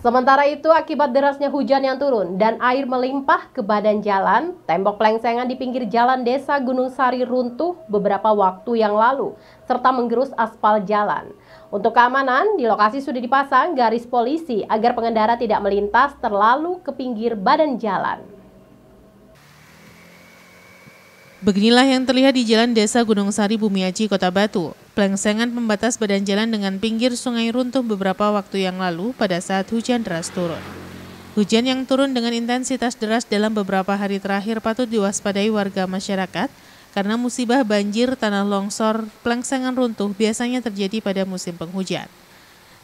Sementara itu, akibat derasnya hujan yang turun dan air melimpah ke badan jalan, tembok pelengsengan di pinggir jalan desa Gunung Sari runtuh beberapa waktu yang lalu, serta menggerus aspal jalan. Untuk keamanan, di lokasi sudah dipasang garis polisi agar pengendara tidak melintas terlalu ke pinggir badan jalan. Beginilah yang terlihat di jalan desa Gunung Sari Bumiaci, Kota Batu. Pelengsengan pembatas badan jalan dengan pinggir sungai runtuh beberapa waktu yang lalu pada saat hujan deras turun. Hujan yang turun dengan intensitas deras dalam beberapa hari terakhir patut diwaspadai warga masyarakat karena musibah banjir, tanah longsor, pelengsengan runtuh biasanya terjadi pada musim penghujan.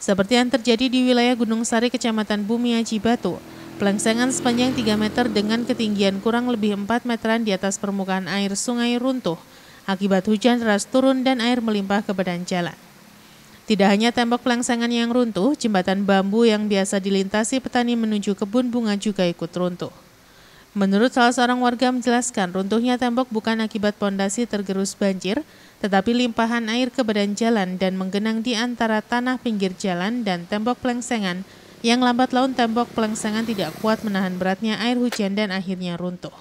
Seperti yang terjadi di wilayah Gunung Sari, Kecamatan Bumiaci, Batu, Pelangsangan sepanjang 3 meter dengan ketinggian kurang lebih 4 meteran di atas permukaan air sungai runtuh akibat hujan deras turun dan air melimpah ke badan jalan. Tidak hanya tembok pelangsangan yang runtuh, jembatan bambu yang biasa dilintasi petani menuju kebun bunga juga ikut runtuh. Menurut salah seorang warga menjelaskan, runtuhnya tembok bukan akibat pondasi tergerus banjir, tetapi limpahan air ke badan jalan dan menggenang di antara tanah pinggir jalan dan tembok pelengsengan yang lambat laun tembok pelengsangan tidak kuat menahan beratnya air hujan dan akhirnya runtuh.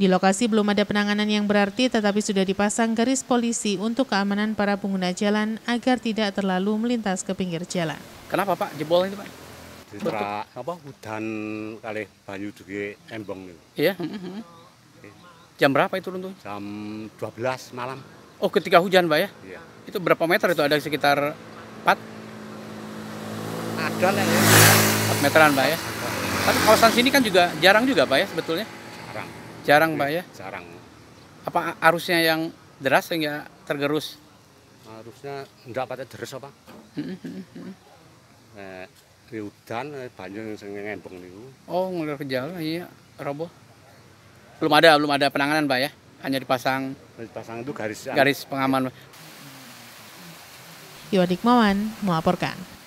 Di lokasi belum ada penanganan yang berarti tetapi sudah dipasang garis polisi untuk keamanan para pengguna jalan agar tidak terlalu melintas ke pinggir jalan. Kenapa Pak jebol itu Pak? Citra apa hutan kali banyu juga embong itu. Iya. Jam berapa itu runtuh? Jam 12 malam. Oh ketika hujan Pak ya? Iya. Itu berapa meter itu ada sekitar 4? ada lah ya 4 meteran pak ya tapi kawasan sini kan juga jarang juga pak ya sebetulnya jarang jarang pak ya jarang apa arusnya yang deras sehingga tergerus arusnya enggak pada deras, apa mm-hmm. eh, hutan eh, banjir yang ngembeng itu oh ngelir ke jalan iya roboh belum ada belum ada penanganan pak ya hanya dipasang dipasang itu garis ya? garis pengaman Iwan Dikmawan melaporkan